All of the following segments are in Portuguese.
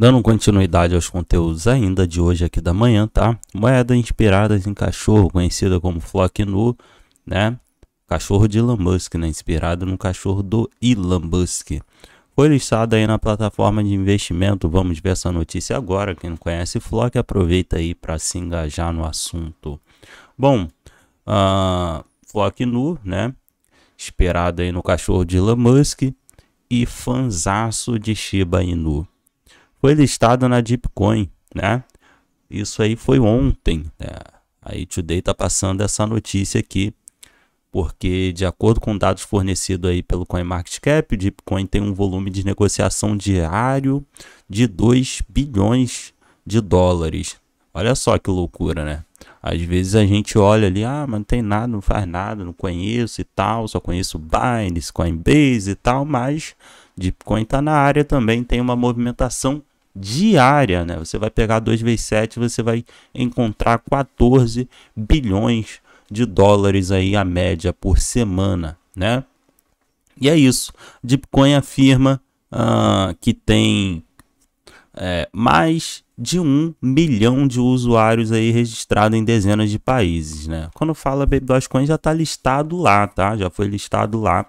Dando continuidade aos conteúdos ainda de hoje aqui da manhã, tá? Moeda inspirada em cachorro, conhecida como Flock Nu, né? Cachorro de Elon Musk, né? Inspirado no cachorro do Elon Musk. Foi listado aí na plataforma de investimento. Vamos ver essa notícia agora. Quem não conhece Flock, aproveita aí para se engajar no assunto. Bom, uh, Flock Nu, né? Esperado aí no cachorro de Elon Musk e fanzaço de Shiba Inu foi listado na Deepcoin, né? Isso aí foi ontem, né? Aí Today tá passando essa notícia aqui, porque de acordo com dados fornecidos aí pelo CoinMarketCap, o Deepcoin tem um volume de negociação diário de 2 bilhões de dólares. Olha só que loucura, né? Às vezes a gente olha ali, ah, mas não tem nada, não faz nada, não conheço e tal, só conheço Binance, Coinbase e tal, mas Deepcoin está na área também, tem uma movimentação diária, né? Você vai pegar 2 vezes 7, você vai encontrar 14 bilhões de dólares aí a média por semana, né? E é isso. Bitcoin afirma uh, que tem é, mais de um milhão de usuários aí registrado em dezenas de países, né? Quando fala Baby Dogecoin já está listado lá, tá? Já foi listado lá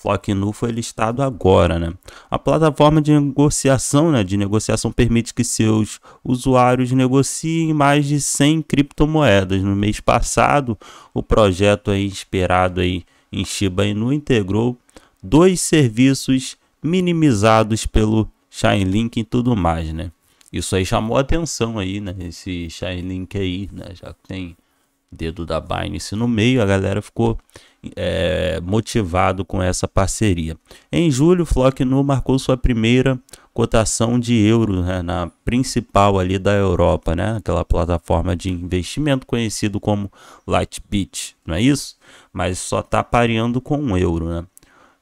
Flock Nu foi listado agora. Né? A plataforma de negociação, né, de negociação permite que seus usuários negociem mais de 100 criptomoedas. No mês passado, o projeto aí esperado aí em Shiba Inu integrou dois serviços minimizados pelo Chainlink e tudo mais, né? Isso aí chamou atenção aí, né? Esse Chainlink aí, né? Já tem dedo da Binance no meio, a galera ficou é, motivado com essa parceria. Em julho, Flocknu marcou sua primeira cotação de euro né, na principal ali da Europa, né? Aquela plataforma de investimento conhecido como Lightbit, não é isso? Mas só está pareando com um euro, né?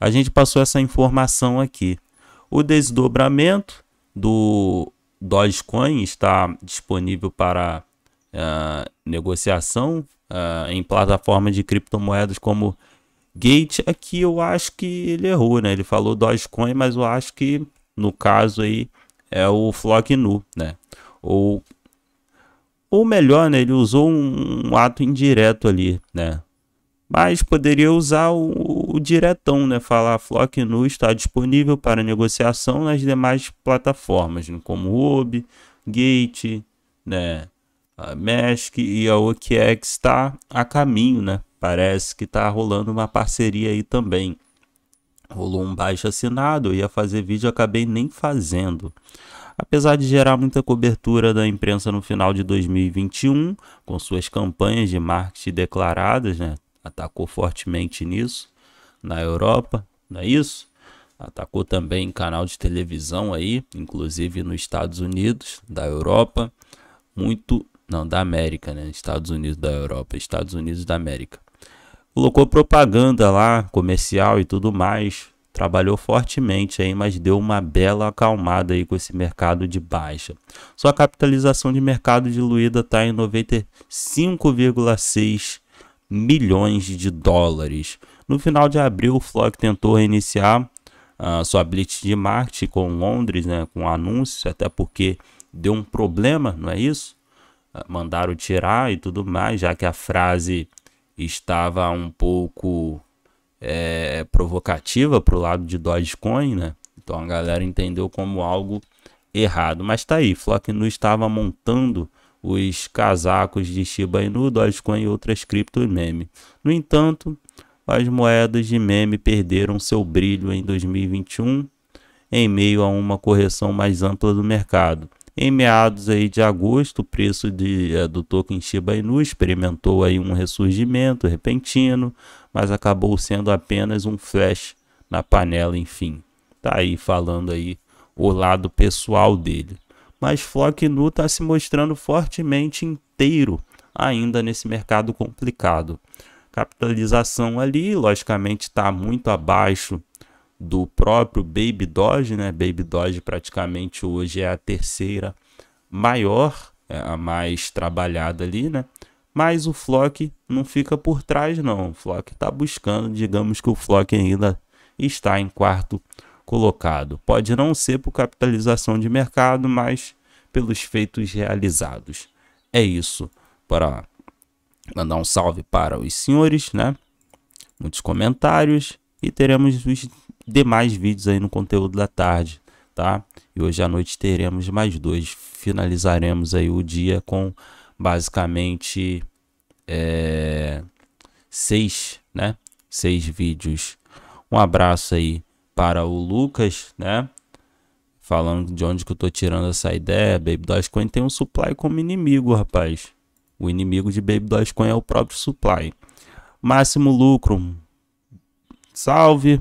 A gente passou essa informação aqui. O desdobramento do Dogecoin está disponível para uh, negociação uh, em plataformas de criptomoedas como Gate. Aqui eu acho que ele errou, né? Ele falou Dogecoin, mas eu acho que no caso aí é o Flocknu, né? Ou, ou melhor, né? Ele usou um, um ato indireto ali, né? Mas poderia usar o, o diretão, né? Falar Flocknu está disponível para negociação nas demais plataformas, né? como Ruby, Gate, né? a Maersk e a OKEx está a caminho, né? Parece que está rolando uma parceria aí também. Rolou um baixo assinado, eu ia fazer vídeo, acabei nem fazendo. Apesar de gerar muita cobertura da imprensa no final de 2021, com suas campanhas de marketing declaradas, né? Atacou fortemente nisso na Europa, não é isso? Atacou também canal de televisão aí, inclusive nos Estados Unidos, da Europa. Muito não, da América, né? Estados Unidos da Europa, Estados Unidos da América. Colocou propaganda lá, comercial e tudo mais. Trabalhou fortemente aí, mas deu uma bela acalmada aí com esse mercado de baixa. Sua capitalização de mercado diluída está em 95,6 milhões de dólares. No final de abril, o Flock tentou reiniciar uh, sua blitz de marketing com Londres, né, com anúncios, até porque deu um problema, não é isso? mandaram tirar e tudo mais, já que a frase estava um pouco é, provocativa para o lado de Dogecoin, né? Então a galera entendeu como algo errado. Mas tá aí, Flock não estava montando os casacos de Shiba Inu, Dogecoin e outras criptos meme. No entanto, as moedas de meme perderam seu brilho em 2021 em meio a uma correção mais ampla do mercado. Em meados aí de agosto, o preço de, eh, do token Shiba Inu experimentou aí um ressurgimento repentino, mas acabou sendo apenas um flash na panela, enfim. Tá aí falando aí o lado pessoal dele. Mas Flock Inu está se mostrando fortemente inteiro ainda nesse mercado complicado. Capitalização ali, logicamente, está muito abaixo do próprio Baby Doge, né? Baby Doge praticamente hoje é a terceira maior, é a mais trabalhada ali, né? Mas o Flock não fica por trás não, o Flock está buscando, digamos que o Flock ainda está em quarto colocado. Pode não ser por capitalização de mercado, mas pelos feitos realizados. É isso para mandar um salve para os senhores, né? Muitos comentários e teremos os demais vídeos aí no conteúdo da tarde, tá? E hoje à noite teremos mais dois. Finalizaremos aí o dia com basicamente é, seis, né? Seis vídeos. Um abraço aí para o Lucas, né? Falando de onde que eu tô tirando essa ideia. Baby Dogecoin tem um supply como inimigo, rapaz. O inimigo de Baby Dogecoin é o próprio supply. Máximo lucro. Salve.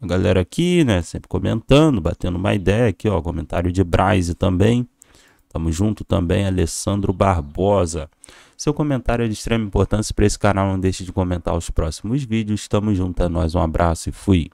A galera aqui, né, sempre comentando, batendo uma ideia aqui, ó, comentário de Braise também. Tamo junto também, Alessandro Barbosa. Seu comentário é de extrema importância para esse canal, não deixe de comentar os próximos vídeos. Tamo junto, é nóis, um abraço e fui.